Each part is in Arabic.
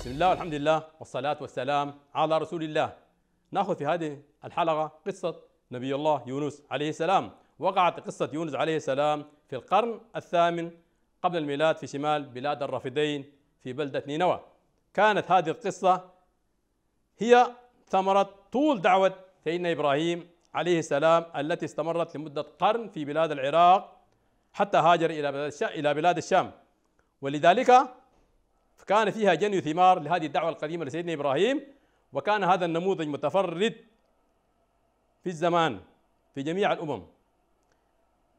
بسم الله والحمد لله والصلاة والسلام على رسول الله ناخذ في هذه الحلقة قصة نبي الله يونس عليه السلام وقعت قصة يونس عليه السلام في القرن الثامن قبل الميلاد في شمال بلاد الرافدين في بلدة نينوى كانت هذه القصة هي ثمرة طول دعوة سيدنا إبراهيم عليه السلام التي استمرت لمدة قرن في بلاد العراق حتى هاجر إلى بلاد الشام ولذلك فكان فيها جني ثمار لهذه الدعوة القديمة لسيدنا إبراهيم وكان هذا النموذج متفرد في الزمان في جميع الأمم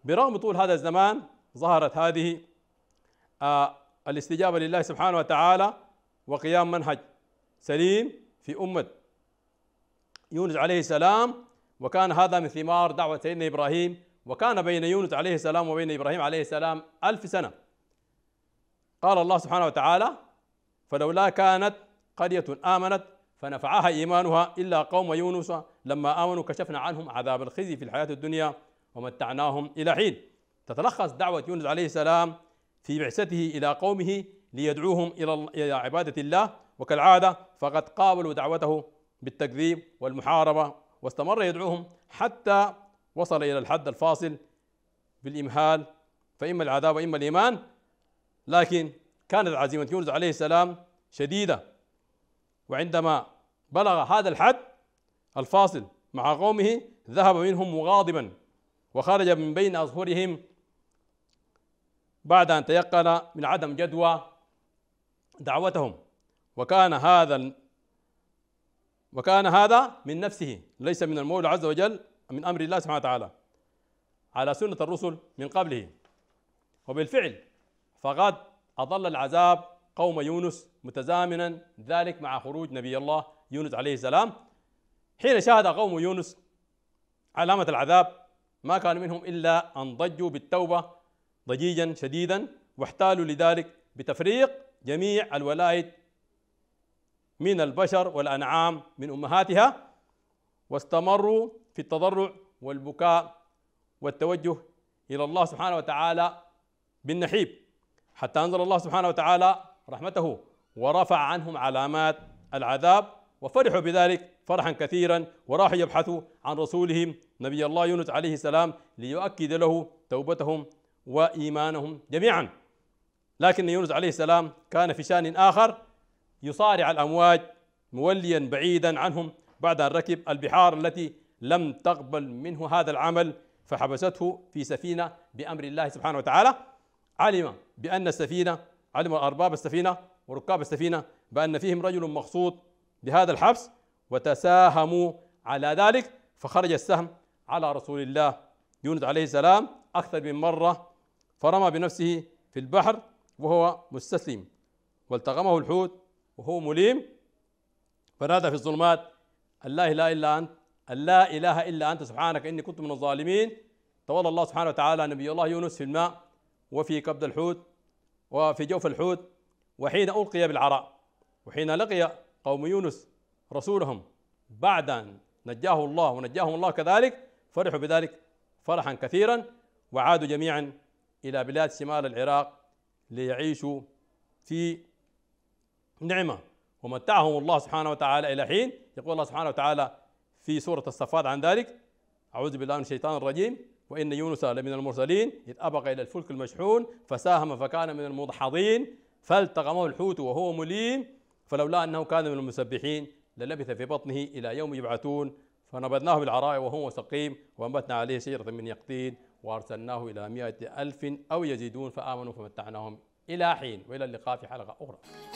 برغم طول هذا الزمان ظهرت هذه آه، الاستجابة لله سبحانه وتعالى وقيام منهج سليم في أمة يونس عليه السلام وكان هذا من ثمار دعوة سيدنا إبراهيم وكان بين يونس عليه السلام وبين إبراهيم عليه السلام ألف سنة قال الله سبحانه وتعالى فلولا كانت قرية آمنت فنفعها إيمانها إلا قوم يونس لما آمنوا كشفنا عنهم عذاب الخزي في الحياة الدنيا ومتعناهم إلى حين تتلخص دعوة يونس عليه السلام في بعثته إلى قومه ليدعوهم إلى عبادة الله وكالعادة فقد قابلوا دعوته بالتكذيب والمحاربة واستمر يدعوهم حتى وصل إلى الحد الفاصل بالإمهال فإما العذاب وإما الإيمان لكن كانت عزيمة يونس عليه السلام شديدة وعندما بلغ هذا الحد الفاصل مع قومه ذهب منهم مغاضبا وخرج من بين أظهرهم بعد أن تيقن من عدم جدوى دعوتهم وكان هذا وكان هذا من نفسه ليس من المولى عز وجل من أمر الله سبحانه وتعالى على سنة الرسل من قبله وبالفعل فقد أضل العذاب قوم يونس متزامنا ذلك مع خروج نبي الله يونس عليه السلام حين شاهد قوم يونس علامة العذاب ما كان منهم إلا أن ضجوا بالتوبة ضجيجا شديدا واحتالوا لذلك بتفريق جميع الولايد من البشر والأنعام من أمهاتها واستمروا في التضرع والبكاء والتوجه إلى الله سبحانه وتعالى بالنحيب حتى أنزل الله سبحانه وتعالى رحمته ورفع عنهم علامات العذاب وفرحوا بذلك فرحا كثيرا وراحوا يبحثوا عن رسولهم نبي الله يونس عليه السلام ليؤكد له توبتهم وإيمانهم جميعا لكن يونس عليه السلام كان في شأن آخر يصارع الأمواج موليا بعيدا عنهم بعد أن ركب البحار التي لم تقبل منه هذا العمل فحبسته في سفينة بأمر الله سبحانه وتعالى علم بأن السفينة علم أرباب السفينة وركاب السفينة بأن فيهم رجل مقصود بهذا الحبس وتساهموا على ذلك فخرج السهم على رسول الله يونس عليه السلام أكثر من مرة فرمى بنفسه في البحر وهو مستسلم والتغمه الحوت وهو مليم فنادى في الظلمات الله لا إله إلا أنت لا إله إلا أنت سبحانك إني كنت من الظالمين تولى الله سبحانه وتعالى نبي الله يونس في الماء وفي كبد الحوت وفي جوف الحوت وحين ألقي بالعراء وحين لقي قوم يونس رسولهم بعد أن نجاه الله ونجاهم الله كذلك فرحوا بذلك فرحا كثيرا وعادوا جميعا إلى بلاد شمال العراق ليعيشوا في نعمة ومتعهم الله سبحانه وتعالى إلى حين يقول الله سبحانه وتعالى في سورة الصفات عن ذلك أعوذ بالله من الشيطان الرجيم وإن يونس لمن المرسلين إذ أبق إلى الفلك المشحون فساهم فكان من المدحضين فالتقمه الحوت وهو مليم فلولا أنه كان من المسبحين للبث في بطنه إلى يوم يبعثون فنبذناه بالعراء وهو سقيم وأنبتنا عليه شجرة من يقطين وأرسلناه إلى مائة ألف أو يزيدون فآمنوا فمتعناهم إلى حين وإلى اللقاء في حلقة أخرى